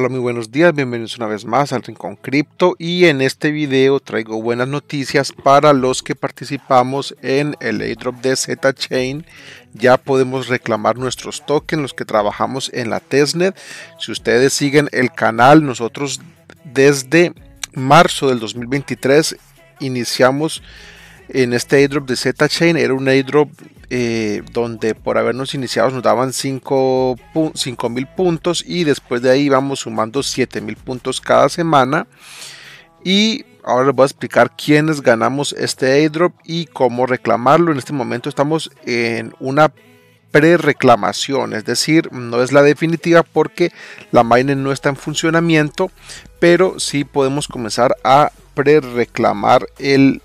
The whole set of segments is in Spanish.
Hola, muy buenos días, bienvenidos una vez más al Rincón Cripto y en este video traigo buenas noticias para los que participamos en el airdrop de Chain Ya podemos reclamar nuestros tokens, los que trabajamos en la testnet. Si ustedes siguen el canal, nosotros desde marzo del 2023 iniciamos en este airdrop de Z-Chain era un airdrop eh, donde por habernos iniciado nos daban 5000 mil puntos y después de ahí vamos sumando 7000 puntos cada semana. Y ahora les voy a explicar quiénes ganamos este airdrop y cómo reclamarlo. En este momento estamos en una pre-reclamación, es decir, no es la definitiva porque la mine no está en funcionamiento, pero sí podemos comenzar a pre-reclamar el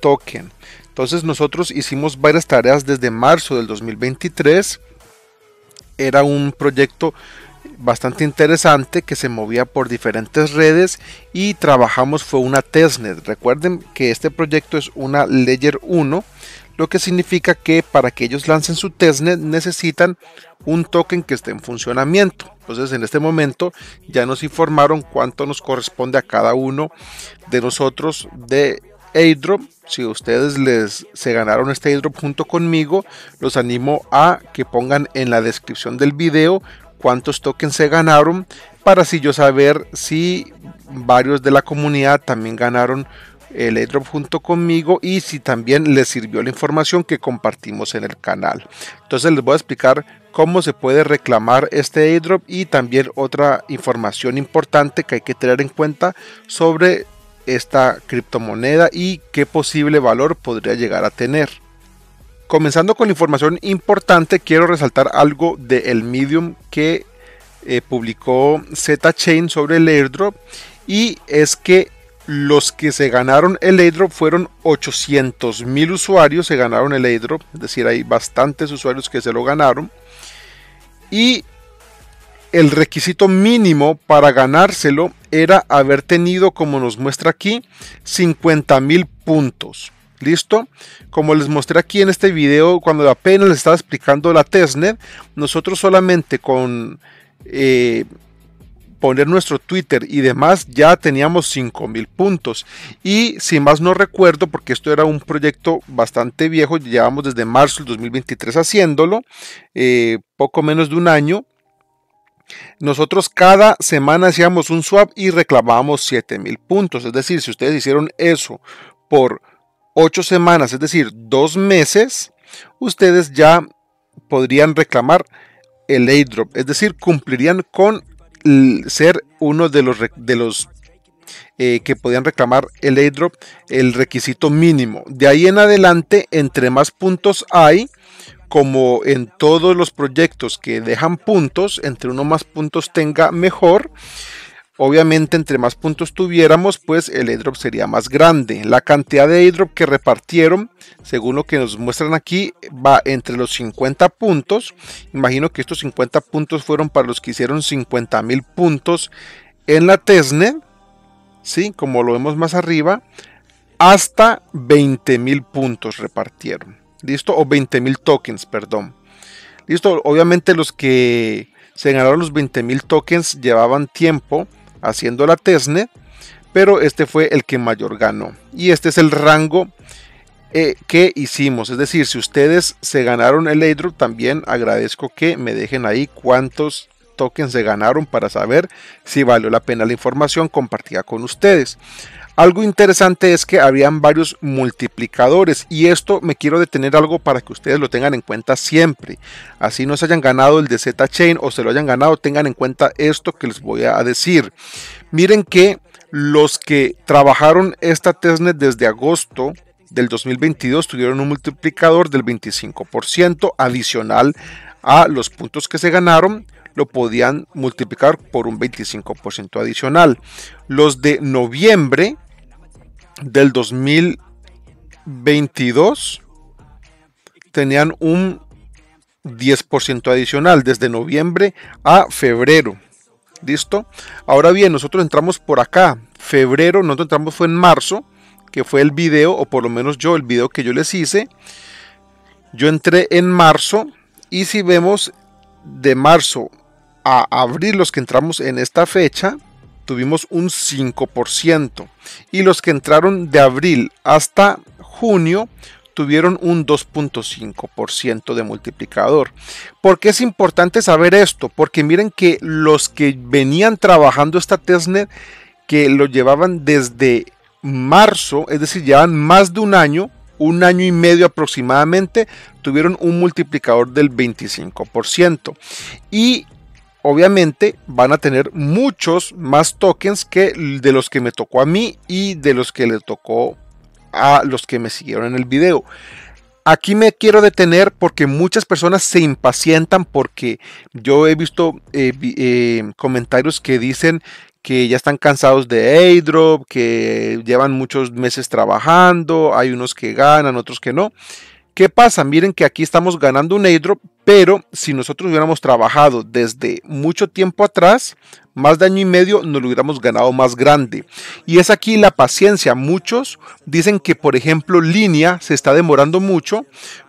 token. Entonces nosotros hicimos varias tareas desde marzo del 2023. Era un proyecto bastante interesante que se movía por diferentes redes y trabajamos fue una testnet. Recuerden que este proyecto es una layer 1, lo que significa que para que ellos lancen su testnet necesitan un token que esté en funcionamiento. Entonces en este momento ya nos informaron cuánto nos corresponde a cada uno de nosotros de airdrop. Si ustedes les se ganaron este airdrop junto conmigo, los animo a que pongan en la descripción del video cuántos tokens se ganaron para si yo saber si varios de la comunidad también ganaron el airdrop junto conmigo y si también les sirvió la información que compartimos en el canal. Entonces les voy a explicar cómo se puede reclamar este airdrop y también otra información importante que hay que tener en cuenta sobre esta criptomoneda y qué posible valor podría llegar a tener. Comenzando con la información importante, quiero resaltar algo de el Medium que eh, publicó publicó Chain sobre el airdrop y es que los que se ganaron el airdrop fueron 800 mil usuarios se ganaron el airdrop, es decir, hay bastantes usuarios que se lo ganaron y el requisito mínimo para ganárselo era haber tenido, como nos muestra aquí, 50 mil puntos. ¿Listo? Como les mostré aquí en este video, cuando apenas estaba explicando la testnet, nosotros solamente con eh, poner nuestro Twitter y demás ya teníamos 5000 puntos. Y si más no recuerdo, porque esto era un proyecto bastante viejo, llevamos desde marzo del 2023 haciéndolo, eh, poco menos de un año. Nosotros cada semana hacíamos un swap y reclamábamos 7000 puntos. Es decir, si ustedes hicieron eso por 8 semanas, es decir, 2 meses, ustedes ya podrían reclamar el airdrop. Es decir, cumplirían con ser uno de los, de los eh, que podían reclamar el airdrop, el requisito mínimo. De ahí en adelante, entre más puntos hay, como en todos los proyectos que dejan puntos, entre uno más puntos tenga mejor. Obviamente, entre más puntos tuviéramos, pues el airdrop sería más grande. La cantidad de airdrop que repartieron, según lo que nos muestran aquí, va entre los 50 puntos. Imagino que estos 50 puntos fueron para los que hicieron 50 mil puntos en la Tesne, ¿sí? como lo vemos más arriba, hasta 20 mil puntos repartieron. ¿listo? O mil tokens, perdón. ¿Listo? Obviamente los que se ganaron los 20.000 tokens llevaban tiempo haciendo la tesne, pero este fue el que mayor ganó. Y este es el rango eh, que hicimos. Es decir, si ustedes se ganaron el airdrop, también agradezco que me dejen ahí cuántos tokens se ganaron para saber si valió la pena la información compartida con ustedes. Algo interesante es que habían varios multiplicadores y esto me quiero detener algo para que ustedes lo tengan en cuenta siempre. Así no se hayan ganado el de Z-Chain o se lo hayan ganado, tengan en cuenta esto que les voy a decir. Miren que los que trabajaron esta testnet desde agosto del 2022 tuvieron un multiplicador del 25% adicional a los puntos que se ganaron lo podían multiplicar por un 25% adicional. Los de noviembre del 2022 tenían un 10% adicional desde noviembre a febrero. ¿Listo? Ahora bien, nosotros entramos por acá. Febrero, nosotros entramos fue en marzo, que fue el video, o por lo menos yo, el video que yo les hice. Yo entré en marzo y si vemos de marzo a abril los que entramos en esta fecha, tuvimos un 5%. Y los que entraron de abril hasta junio tuvieron un 2.5% de multiplicador. porque es importante saber esto? Porque miren que los que venían trabajando esta testnet, que lo llevaban desde marzo, es decir, llevan más de un año, un año y medio aproximadamente, tuvieron un multiplicador del 25%. Y obviamente van a tener muchos más tokens que de los que me tocó a mí y de los que le tocó a los que me siguieron en el video. Aquí me quiero detener porque muchas personas se impacientan porque yo he visto eh, eh, comentarios que dicen que ya están cansados de airdrop, que llevan muchos meses trabajando, hay unos que ganan, otros que no. ¿Qué pasa? Miren que aquí estamos ganando un airdrop, pero si nosotros hubiéramos trabajado desde mucho tiempo atrás, más de año y medio, nos lo hubiéramos ganado más grande. Y es aquí la paciencia. Muchos dicen que, por ejemplo, línea se está demorando mucho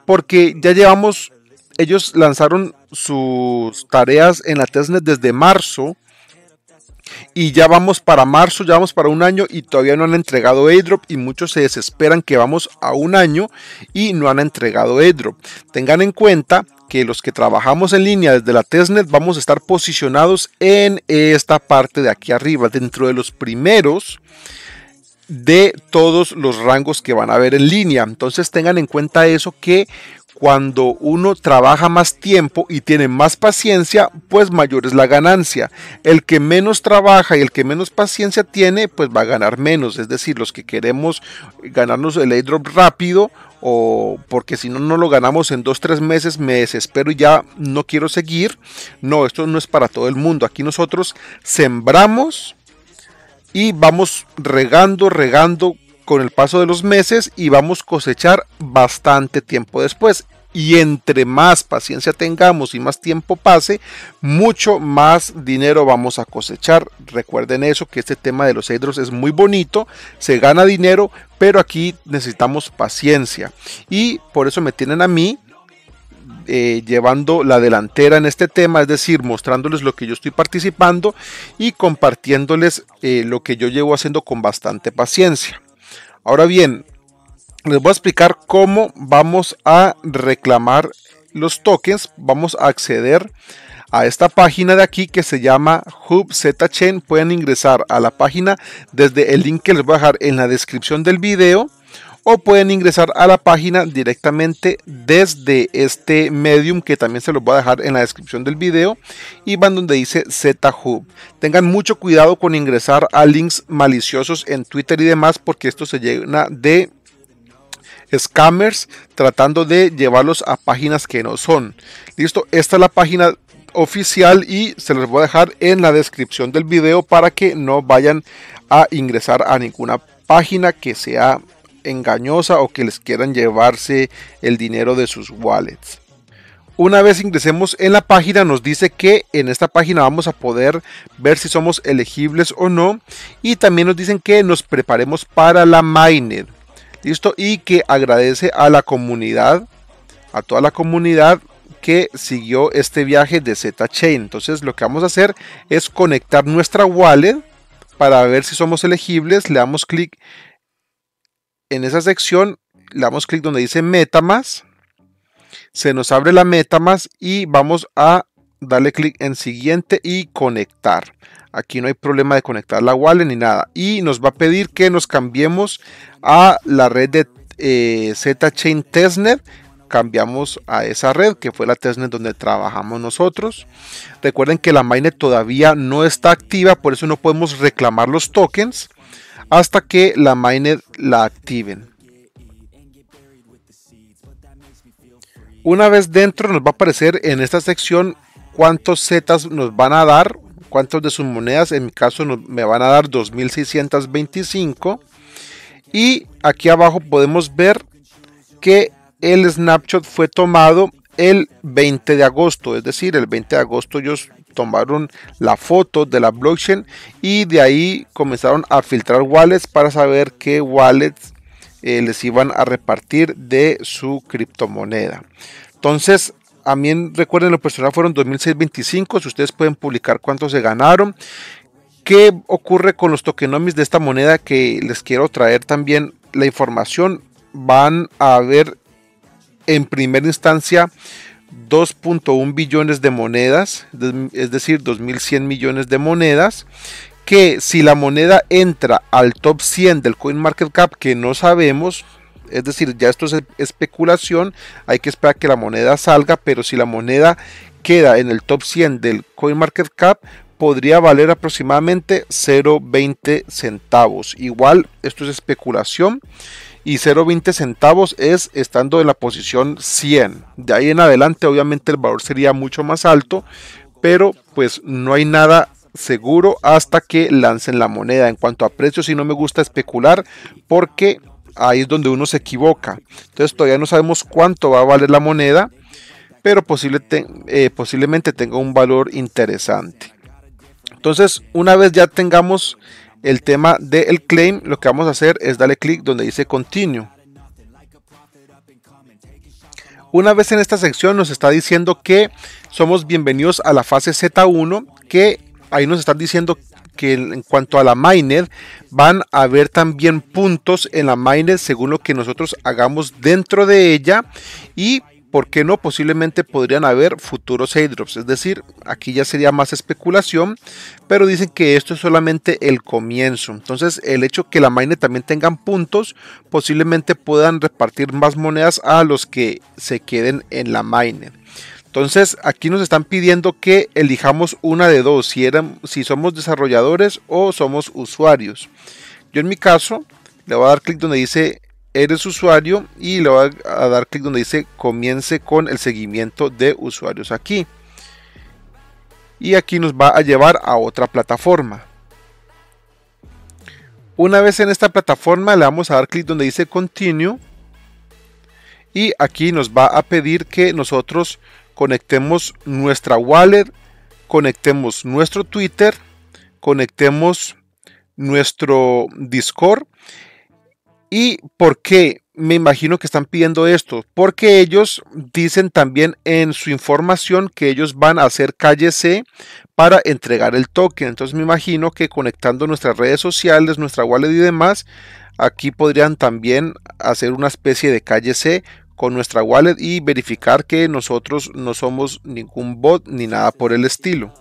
porque ya llevamos, ellos lanzaron sus tareas en la tesnet desde marzo y ya vamos para marzo, ya vamos para un año y todavía no han entregado airdrop y muchos se desesperan que vamos a un año y no han entregado airdrop. Tengan en cuenta que los que trabajamos en línea desde la testnet vamos a estar posicionados en esta parte de aquí arriba, dentro de los primeros de todos los rangos que van a haber en línea. Entonces tengan en cuenta eso que cuando uno trabaja más tiempo y tiene más paciencia, pues mayor es la ganancia. El que menos trabaja y el que menos paciencia tiene, pues va a ganar menos. Es decir, los que queremos ganarnos el airdrop rápido o porque si no, no lo ganamos en dos, tres meses, me desespero y ya no quiero seguir. No, esto no es para todo el mundo. Aquí nosotros sembramos y vamos regando, regando con el paso de los meses y vamos a cosechar bastante tiempo después. Y entre más paciencia tengamos y más tiempo pase, mucho más dinero vamos a cosechar. Recuerden eso, que este tema de los cedros es muy bonito, se gana dinero, pero aquí necesitamos paciencia. Y por eso me tienen a mí eh, llevando la delantera en este tema, es decir, mostrándoles lo que yo estoy participando y compartiéndoles eh, lo que yo llevo haciendo con bastante paciencia. Ahora bien, les voy a explicar cómo vamos a reclamar los tokens. Vamos a acceder a esta página de aquí que se llama Hub Z Chain. Pueden ingresar a la página desde el link que les voy a dejar en la descripción del video o pueden ingresar a la página directamente desde este medium que también se los voy a dejar en la descripción del video y van donde dice ZHub. Tengan mucho cuidado con ingresar a links maliciosos en Twitter y demás porque esto se llena de scammers tratando de llevarlos a páginas que no son. Listo, esta es la página oficial y se los voy a dejar en la descripción del video para que no vayan a ingresar a ninguna página que sea engañosa o que les quieran llevarse el dinero de sus wallets. Una vez ingresemos en la página nos dice que en esta página vamos a poder ver si somos elegibles o no y también nos dicen que nos preparemos para la miner. Listo y que agradece a la comunidad, a toda la comunidad que siguió este viaje de Zchain. Entonces lo que vamos a hacer es conectar nuestra wallet para ver si somos elegibles, le damos clic en esa sección le damos clic donde dice MetaMask. Se nos abre la MetaMask y vamos a darle clic en siguiente y conectar. Aquí no hay problema de conectar la wallet ni nada. Y nos va a pedir que nos cambiemos a la red de eh, Z Chain Testnet. Cambiamos a esa red que fue la testnet donde trabajamos nosotros. Recuerden que la mainnet todavía no está activa, por eso no podemos reclamar los tokens hasta que la mainnet la activen. Una vez dentro nos va a aparecer en esta sección cuántos zetas nos van a dar, cuántos de sus monedas, en mi caso me van a dar 2625. Y aquí abajo podemos ver que el snapshot fue tomado el 20 de agosto, es decir, el 20 de agosto yo tomaron la foto de la blockchain y de ahí comenzaron a filtrar wallets para saber qué wallets eh, les iban a repartir de su criptomoneda. Entonces, a mí recuerden lo personal fueron 2625, si ustedes pueden publicar cuánto se ganaron. ¿Qué ocurre con los tokenomics de esta moneda que les quiero traer también la información? Van a ver en primera instancia 2.1 billones de monedas, es decir, 2.100 millones de monedas, que si la moneda entra al top 100 del Cap que no sabemos, es decir, ya esto es e, especulación, hay que esperar que la moneda salga, pero si la moneda queda en el top 100 del Cap podría valer aproximadamente 0.20 centavos. Igual, esto es especulación y 0.20 centavos es estando en la posición 100. De ahí en adelante obviamente el valor sería mucho más alto, pero pues no hay nada seguro hasta que lancen la moneda. En cuanto a precios, si no me gusta especular porque ahí es donde uno se equivoca. Entonces todavía no sabemos cuánto va a valer la moneda, pero eh, posiblemente tenga un valor interesante. Entonces, una vez ya tengamos el tema del claim, lo que vamos a hacer es darle clic donde dice continue. Una vez en esta sección nos está diciendo que somos bienvenidos a la fase Z1, que ahí nos están diciendo que en cuanto a la Miner. van a haber también puntos en la Miner. según lo que nosotros hagamos dentro de ella y ¿por qué no? Posiblemente podrían haber futuros airdrops, es decir, aquí ya sería más especulación, pero dicen que esto es solamente el comienzo. Entonces, el hecho que la mine también tengan puntos, posiblemente puedan repartir más monedas a los que se queden en la mine. Entonces aquí nos están pidiendo que elijamos una de dos, si, eran, si somos desarrolladores o somos usuarios. Yo en mi caso le voy a dar clic donde dice eres usuario y le va a dar clic donde dice comience con el seguimiento de usuarios aquí. Y aquí nos va a llevar a otra plataforma. Una vez en esta plataforma le vamos a dar clic donde dice continue. Y aquí nos va a pedir que nosotros conectemos nuestra wallet, conectemos nuestro Twitter, conectemos nuestro Discord ¿Y por qué? Me imagino que están pidiendo esto, porque ellos dicen también en su información que ellos van a hacer calle C para entregar el token. Entonces me imagino que conectando nuestras redes sociales, nuestra wallet y demás, aquí podrían también hacer una especie de calle C con nuestra wallet y verificar que nosotros no somos ningún bot ni nada por el estilo.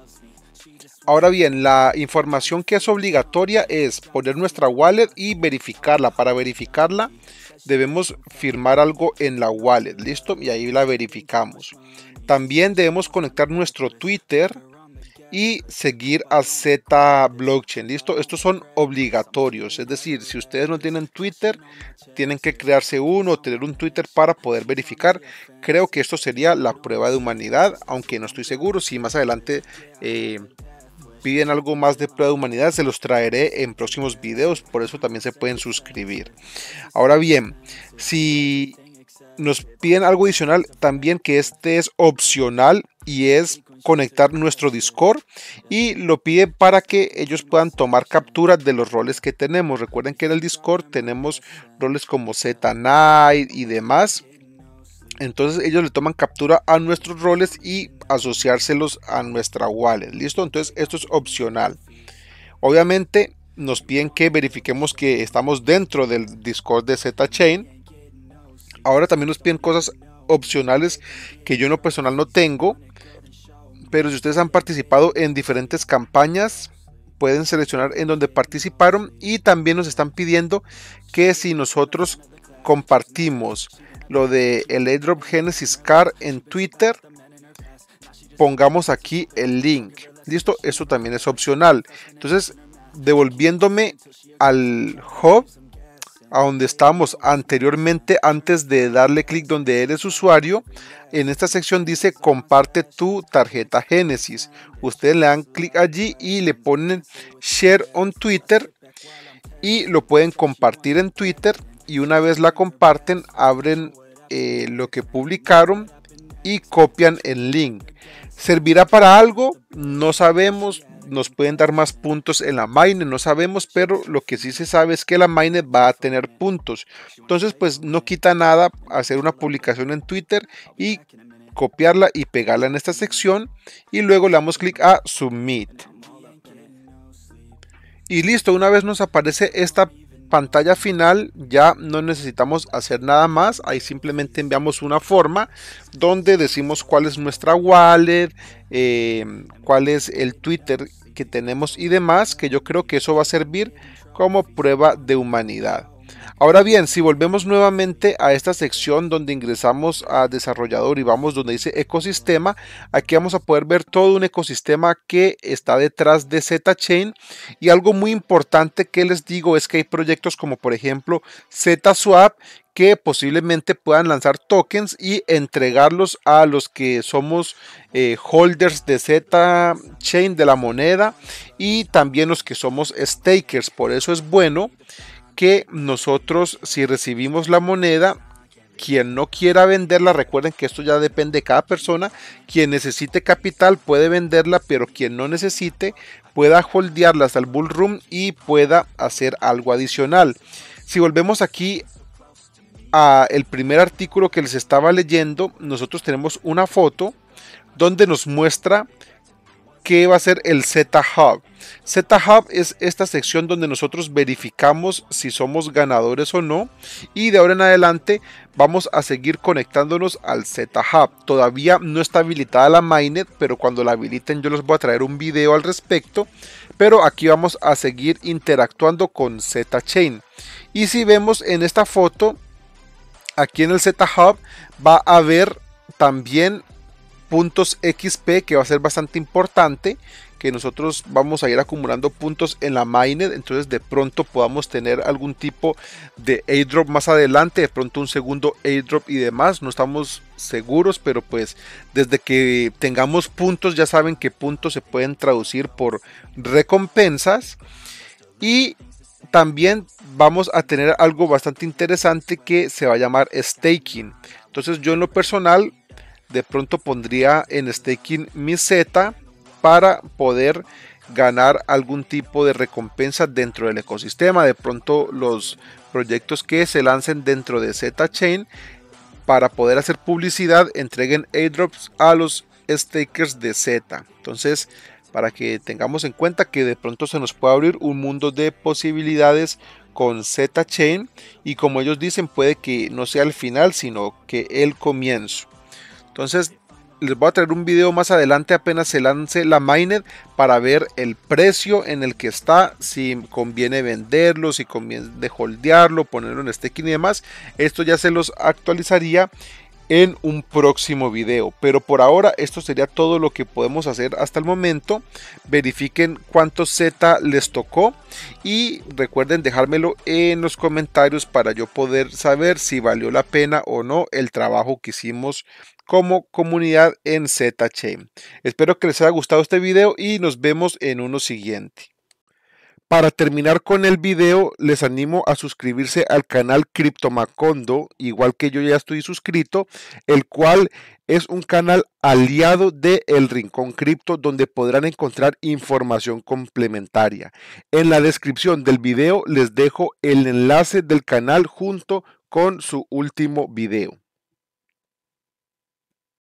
Ahora bien, la información que es obligatoria es poner nuestra wallet y verificarla. Para verificarla debemos firmar algo en la wallet, ¿listo? Y ahí la verificamos. También debemos conectar nuestro Twitter y seguir a Z Blockchain, ¿listo? Estos son obligatorios, es decir, si ustedes no tienen Twitter, tienen que crearse uno o tener un Twitter para poder verificar. Creo que esto sería la prueba de humanidad, aunque no estoy seguro si más adelante... Eh, piden algo más de prueba de humanidad, se los traeré en próximos videos, por eso también se pueden suscribir. Ahora bien, si nos piden algo adicional también que este es opcional y es conectar nuestro Discord y lo pide para que ellos puedan tomar capturas de los roles que tenemos. Recuerden que en el Discord tenemos roles como Z night y demás entonces ellos le toman captura a nuestros roles y asociárselos a nuestra wallet. ¿Listo? Entonces esto es opcional. Obviamente nos piden que verifiquemos que estamos dentro del Discord de Chain. Ahora también nos piden cosas opcionales que yo en lo personal no tengo. Pero si ustedes han participado en diferentes campañas, pueden seleccionar en donde participaron. Y también nos están pidiendo que si nosotros compartimos lo de el airdrop Genesis Car en Twitter, pongamos aquí el link. Listo, eso también es opcional. Entonces, devolviéndome al hub, a donde estábamos anteriormente, antes de darle clic donde eres usuario, en esta sección dice comparte tu tarjeta Genesis. Ustedes le dan clic allí y le ponen share on Twitter y lo pueden compartir en Twitter y una vez la comparten abren eh, lo que publicaron y copian el link. ¿Servirá para algo? No sabemos. Nos pueden dar más puntos en la mine, no sabemos, pero lo que sí se sabe es que la mine va a tener puntos. Entonces, pues no quita nada hacer una publicación en Twitter y copiarla y pegarla en esta sección. Y luego le damos clic a Submit. Y listo, una vez nos aparece esta pantalla final ya no necesitamos hacer nada más. Ahí simplemente enviamos una forma donde decimos cuál es nuestra wallet, em, cuál es el Twitter que tenemos y demás, que yo creo que eso va a servir como prueba de humanidad. Ahora bien, si volvemos nuevamente a esta sección donde ingresamos a desarrollador y vamos donde dice ecosistema, aquí vamos a poder ver todo un ecosistema que está detrás de Chain y algo muy importante que les digo es que hay proyectos como por ejemplo Z-Swap que posiblemente puedan lanzar tokens y entregarlos a los que somos eh, holders de Z chain de la moneda y también los que somos stakers. Por eso es bueno que nosotros si recibimos la moneda, quien no quiera venderla, recuerden que esto ya depende de cada persona, quien necesite capital puede venderla, pero quien no necesite pueda holdearla hasta el bull y pueda hacer algo adicional. Si volvemos aquí a el primer artículo que les estaba leyendo, nosotros tenemos una foto donde nos muestra que va a ser el Z-Hub. Z-Hub es esta sección donde nosotros verificamos si somos ganadores o no y de ahora en adelante vamos a seguir conectándonos al Z-Hub. Todavía no está habilitada la mainnet, pero cuando la habiliten yo les voy a traer un video al respecto, pero aquí vamos a seguir interactuando con Z-Chain. Y si vemos en esta foto, aquí en el Z-Hub va a haber también puntos XP que va a ser bastante importante, que nosotros vamos a ir acumulando puntos en la miner entonces de pronto podamos tener algún tipo de airdrop más adelante, de pronto un segundo airdrop y demás, no estamos seguros, pero pues desde que tengamos puntos ya saben que puntos se pueden traducir por recompensas y también vamos a tener algo bastante interesante que se va a llamar staking. Entonces yo en lo personal de pronto pondría en staking mi Z para poder ganar algún tipo de recompensa dentro del ecosistema. De pronto los proyectos que se lancen dentro de Z-Chain para poder hacer publicidad entreguen airdrops a los stakers de Z. Entonces, para que tengamos en cuenta que de pronto se nos puede abrir un mundo de posibilidades con Z-Chain y como ellos dicen puede que no sea el final sino que el comienzo. Entonces, les voy a traer un video más adelante apenas se lance la Miner para ver el precio en el que está, si conviene venderlo, si conviene holdearlo, ponerlo en staking y demás. Esto ya se los actualizaría en un próximo video. Pero por ahora esto sería todo lo que podemos hacer hasta el momento. Verifiquen cuánto Z les tocó y recuerden dejármelo en los comentarios para yo poder saber si valió la pena o no el trabajo que hicimos como comunidad en ZChain. Espero que les haya gustado este video y nos vemos en uno siguiente. Para terminar con el video, les animo a suscribirse al canal Macondo, igual que yo ya estoy suscrito, el cual es un canal aliado de El Rincón Cripto, donde podrán encontrar información complementaria. En la descripción del video les dejo el enlace del canal junto con su último video.